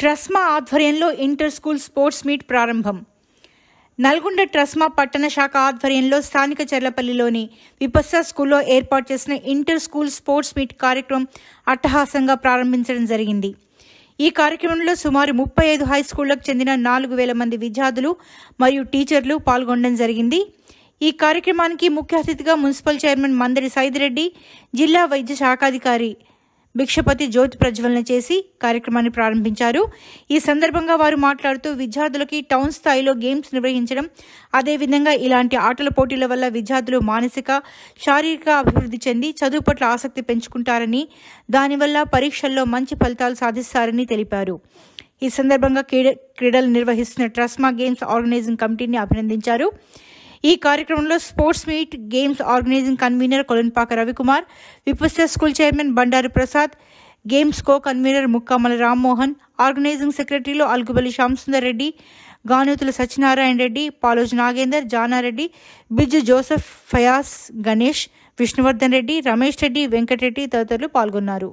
ట్రస్మా ఆధ్వర్యంలో inter school sports meet ప్రారంభం నల్గొండ ట్రస్మా పట్టణ శాఖ ఆధ్వర్యంలో స్థానిక చెర్లపల్లిలోని విపస్స స్కూల్లో ఏర్పాటు చేసిన ఇంటర్ స్కూల్ స్పోర్ట్స్ మీట్ కార్యక్రమం అట్టహాసంగా ప్రారంభించడం జరిగింది ఈ కార్యక్రమంలో సుమారు ముప్పై ఐదు హై స్కూళ్లకు చెందిన నాలుగు వేల మంది విద్యార్థులు మరియు టీచర్లు పాల్గొనడం జరిగింది ఈ కార్యక్రమానికి ముఖ్య అతిథిగా మున్సిపల్ చైర్మన్ మందడి సైదిరెడ్డి జిల్లా వైద్య శాఖాధికారి భిక్షపతి జ్యోతి ప్రజ్వలన చేసి కార్యక్రమాన్ని ప్రారంభించారు ఈ సందర్భంగా వారు మాట్లాడుతూ విద్యార్థులకి టౌన్ స్థాయిలో గేమ్స్ నిర్వహించడం అదేవిధంగా ఇలాంటి ఆటల పోటీల వల్ల విద్యార్థులు మానసిక శారీరక అభివృద్ధి చెంది చదువు పట్ల ఆసక్తి పెంచుకుంటారని దానివల్ల పరీక్షల్లో మంచి ఫలితాలు సాధిస్తారని తెలిపారు ఈ సందర్భంగా క్రీడలు నిర్వహిస్తున్న ట్రస్మా గేమ్స్ ఆర్గనైజింగ్ కమిటీని అభినందించారు ఈ కార్యక్రమంలో sports meet games organising convener Kolanpaka Ravikumar Vipasya school chairman Bandaru Prasad games co convener Mukkamala Rammohan organising సెక్రటరీలో అల్గుబలి శ్యామసుందర్ రెడ్డి గానూతుల సత్యనారాయణ రెడ్డి పాలోజ్ నాగేందర్ జానారెడ్డి బిజు జోసెఫ్ ఫయాస్ గణేష్ విష్ణువర్ధన్ రెడ్డి రమేష్ రెడ్డి వెంకటరెడ్డి తదితరులు పాల్గొన్నారు